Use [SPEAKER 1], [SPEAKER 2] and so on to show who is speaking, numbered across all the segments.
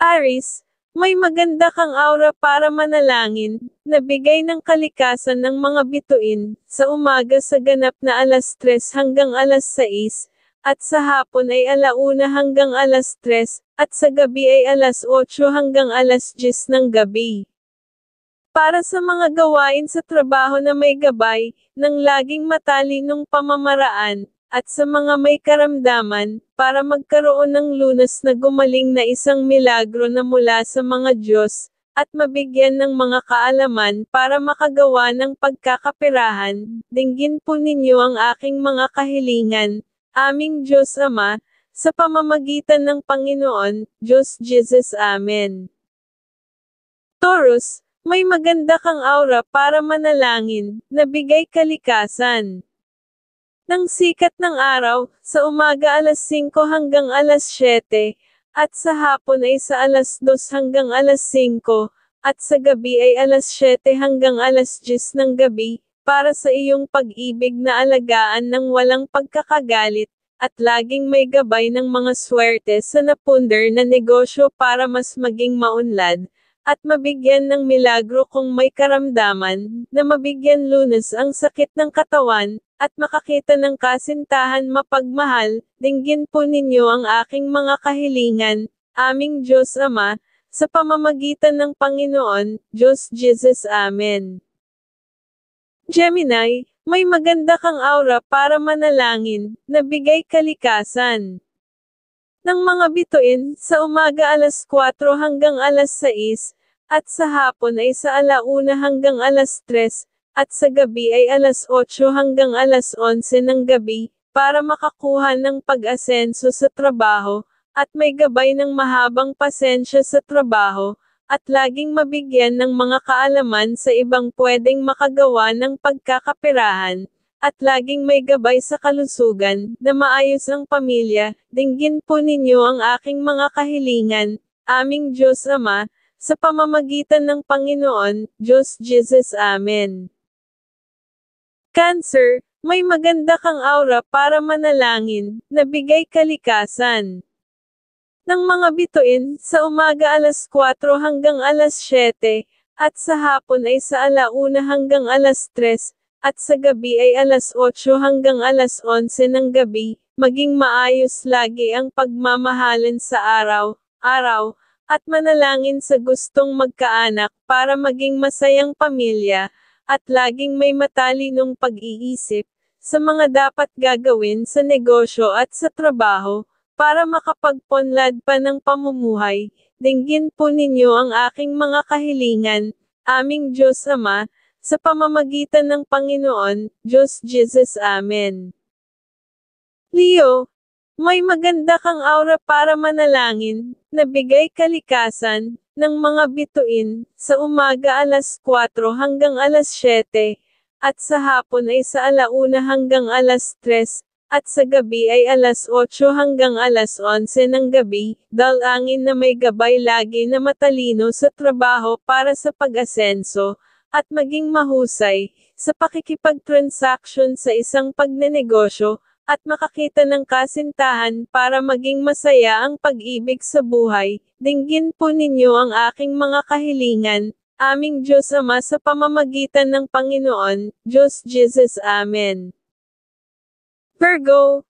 [SPEAKER 1] Aris, may maganda kang aura para manalangin, nabigay ng kalikasan ng mga bituin, sa umaga sa ganap na alas 3 hanggang alas 6, at sa hapon ay alauna hanggang alas 3, at sa gabi ay alas 8 hanggang alas 10 ng gabi. Para sa mga gawain sa trabaho na may gabay, ng laging matalinong pamamaraan, at sa mga may karamdaman, para magkaroon ng lunas na gumaling na isang milagro na mula sa mga Diyos, at mabigyan ng mga kaalaman para makagawa ng pagkakapirahan, dinggin po ninyo ang aking mga kahilingan, aming Diyos Ama, sa pamamagitan ng Panginoon, Diyos Jesus Amen. Taurus, may maganda kang aura para manalangin, nabigay kalikasan ng sikat ng araw, sa umaga alas 5 hanggang alas 7, at sa hapon ay sa alas 2 hanggang alas 5, at sa gabi ay alas 7 hanggang alas 10 ng gabi, para sa iyong pag-ibig na alagaan ng walang pagkakagalit, at laging may gabay ng mga swerte sa napunder na negosyo para mas maging maunlad, at mabigyan ng milagro kung may karamdaman, na mabigyan lunas ang sakit ng katawan, at makakita ng kasintahan mapagmahal, dinggin po ninyo ang aking mga kahilingan, aming Diyos Ama, sa pamamagitan ng Panginoon, Diyos Jesus Amen. Gemini, may maganda kang aura para manalangin, na bigay kalikasan ng mga bituin, sa umaga alas 4 hanggang alas 6, at sa hapon ay sa alauna hanggang alas 3, at sa gabi ay alas 8 hanggang alas 11 ng gabi, para makakuha ng pag-asenso sa trabaho, at may gabay ng mahabang pasensya sa trabaho, at laging mabigyan ng mga kaalaman sa ibang pwedeng makagawa ng pagkakapirahan, at laging may gabay sa kalusugan, na maayos ang pamilya, dinggin po ninyo ang aking mga kahilingan, aming Diyos Ama, sa pamamagitan ng Panginoon, Diyos Jesus Amen. Cancer, may maganda kang aura para manalangin, nabigay kalikasan. Nang mga bituin, sa umaga alas 4 hanggang alas 7, at sa hapon ay sa alauna hanggang alas 3, at sa gabi ay alas 8 hanggang alas 11 ng gabi, maging maayos lagi ang pagmamahalin sa araw, araw, at manalangin sa gustong magkaanak para maging masayang pamilya, at laging may matalinong pag-iisip sa mga dapat gagawin sa negosyo at sa trabaho, para makapagponlad pa ng pamumuhay. Dinggin po ninyo ang aking mga kahilingan, aming Diyos Ama, sa pamamagitan ng Panginoon, Diyos Jesus Amen. Leo, may maganda kang aura para manalangin, nabigay kalikasan, ng mga bituin, sa umaga alas 4 hanggang alas 7, at sa hapon ay sa alauna hanggang alas 3, at sa gabi ay alas 8 hanggang alas 11 ng gabi, dalangin na may gabay lagi na matalino sa trabaho para sa pag-asenso, at maging mahusay, sa pakikipag-transaction sa isang pagnenegosyo, at makakita ng kasintahan para maging masaya ang pag-ibig sa buhay, dinggin po ninyo ang aking mga kahilingan, aming Diyos Ama sa pamamagitan ng Panginoon, Diyos Jesus Amen. Virgo,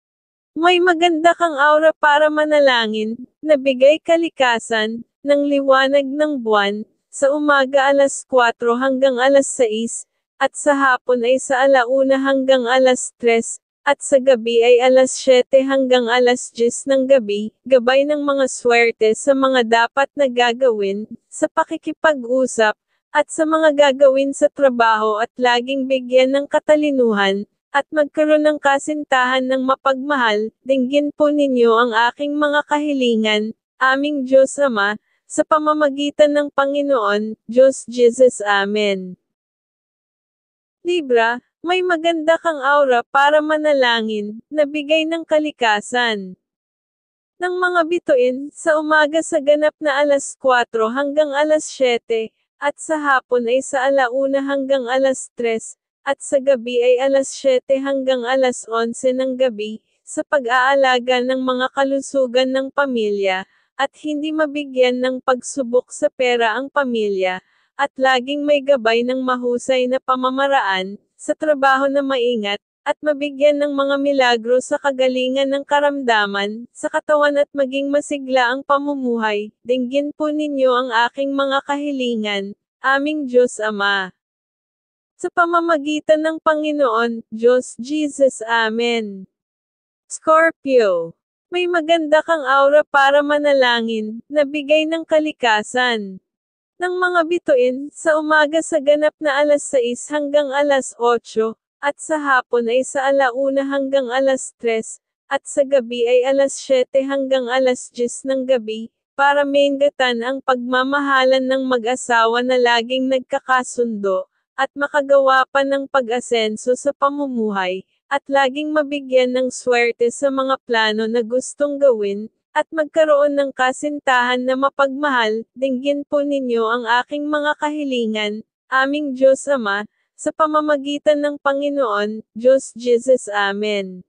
[SPEAKER 1] may maganda kang aura para manalangin, nabigay kalikasan, ng liwanag ng buwan, sa umaga alas 4 hanggang alas 6, at sa hapon ay sa alauna hanggang alas 3, at sa gabi ay alas 7 hanggang alas 10 ng gabi, gabay ng mga swerte sa mga dapat na gagawin, sa pakikipag-usap, at sa mga gagawin sa trabaho at laging bigyan ng katalinuhan, at magkaroon ng kasintahan ng mapagmahal, dinggin po ninyo ang aking mga kahilingan, aming Diyos Ama, sa pamamagitan ng Panginoon, Diyos Jesus Amen. Libra, may maganda kang aura para manalangin, nabigay ng kalikasan Nang mga bituin, sa umaga sa ganap na alas 4 hanggang alas 7, at sa hapon ay sa alauna hanggang alas 3, at sa gabi ay alas 7 hanggang alas 11 ng gabi, sa pag-aalaga ng mga kalusugan ng pamilya, at hindi mabigyan ng pagsubok sa pera ang pamilya, at laging may gabay ng mahusay na pamamaraan, sa trabaho na maingat, at mabigyan ng mga milagro sa kagalingan ng karamdaman, sa katawan at maging masigla ang pamumuhay, dinggin po ninyo ang aking mga kahilingan, aming Diyos Ama. Sa pamamagitan ng Panginoon, Diyos Jesus Amen. Scorpio. May maganda kang aura para manalangin, nabigay ng kalikasan ng mga bituin sa umaga sa ganap na alas 6 hanggang alas 8, at sa hapon ay sa alauna hanggang alas 3, at sa gabi ay alas 7 hanggang alas 10 ng gabi, para maingatan ang pagmamahalan ng mag-asawa na laging nagkakasundo, at makagawa pa ng pag-asenso sa pamumuhay, at laging mabigyan ng swerte sa mga plano na gustong gawin, at magkaroon ng kasintahan na mapagmahal, dinggin po ninyo ang aking mga kahilingan, aming Diyos Ama, sa pamamagitan ng Panginoon, Diyos Jesus Amen.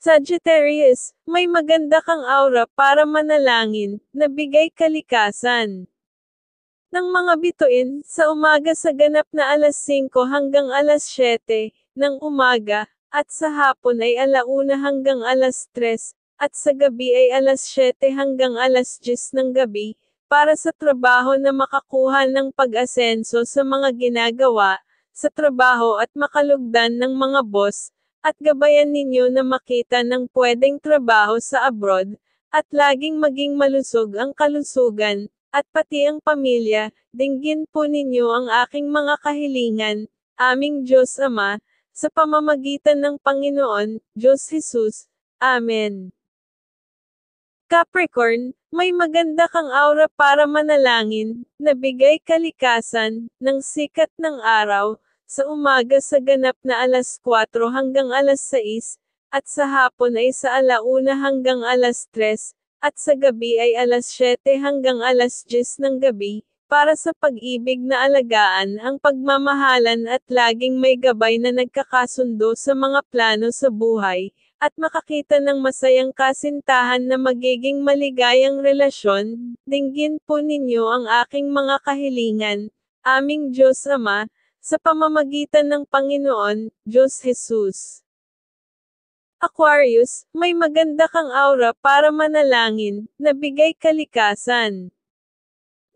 [SPEAKER 1] Sagittarius, may maganda kang aura para manalangin, nabigay kalikasan ng mga bituin sa umaga sa ganap na alas 5 hanggang alas 7 ng umaga, at sa hapon ay alauna hanggang alas 3 at sa gabi ay alas 7 hanggang alas 10 ng gabi, para sa trabaho na makakuha ng pag-asenso sa mga ginagawa, sa trabaho at makalugdan ng mga boss, at gabayan ninyo na makita ng pwedeng trabaho sa abroad, at laging maging malusog ang kalusugan, at pati ang pamilya, dinggin po ninyo ang aking mga kahilingan, aming Diyos Ama, sa pamamagitan ng Panginoon, Diyos Jesus. Amen. Capricorn, may maganda kang aura para manalangin, nabigay kalikasan, ng sikat ng araw, sa umaga sa ganap na alas 4 hanggang alas 6, at sa hapon ay sa alauna hanggang alas 3, at sa gabi ay alas 7 hanggang alas 10 ng gabi, para sa pag-ibig na alagaan ang pagmamahalan at laging may gabay na nagkakasundo sa mga plano sa buhay, at makakita ng masayang kasintahan na magiging maligayang relasyon, dinggin po ninyo ang aking mga kahilingan, aming Diyos Ama, sa pamamagitan ng Panginoon, Diyos Jesus. Aquarius, may maganda kang aura para manalangin, nabigay kalikasan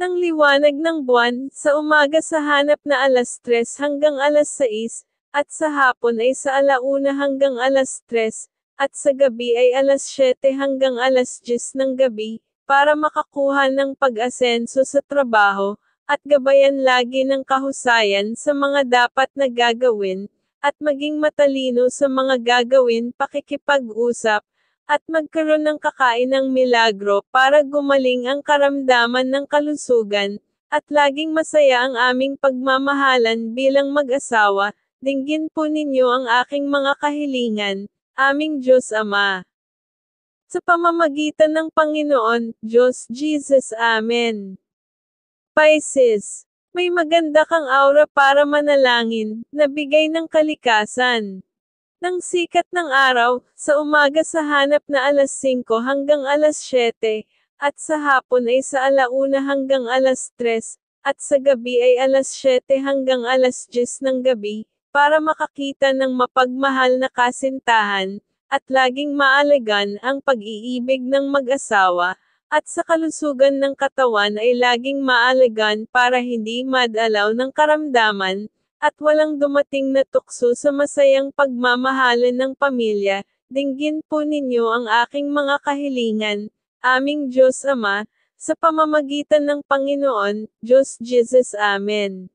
[SPEAKER 1] Nang liwanag ng buwan, sa umaga sa hanap na alas 3 hanggang alas 6, at sa hapon ay sa alauna hanggang alas 3, at sa gabi ay alas 7 hanggang alas 10 ng gabi, para makakuha ng pag-asenso sa trabaho, at gabayan lagi ng kahusayan sa mga dapat na gagawin, at maging matalino sa mga gagawin pakikipag-usap, at magkaroon ng kakain ng milagro para gumaling ang karamdaman ng kalusugan, at laging masaya ang aming pagmamahalan bilang mag-asawa, dinggin po ninyo ang aking mga kahilingan, aming Diyos Ama. Sa pamamagitan ng Panginoon, Diyos Jesus Amen. Pisces, may maganda kang aura para manalangin, nabigay ng kalikasan. Nang sikat ng araw, sa umaga sa hanap na alas 5 hanggang alas 7, at sa hapon ay sa alauna hanggang alas 3, at sa gabi ay alas 7 hanggang alas 10 ng gabi, para makakita ng mapagmahal na kasintahan, at laging maalagan ang pag-iibig ng mag-asawa, at sa kalusugan ng katawan ay laging maalagan para hindi madalaw ng karamdaman, at walang dumating na tukso sa masayang pagmamahalan ng pamilya, dinggin po ninyo ang aking mga kahilingan, aming Diyos Ama, sa pamamagitan ng Panginoon, Diyos Jesus Amen.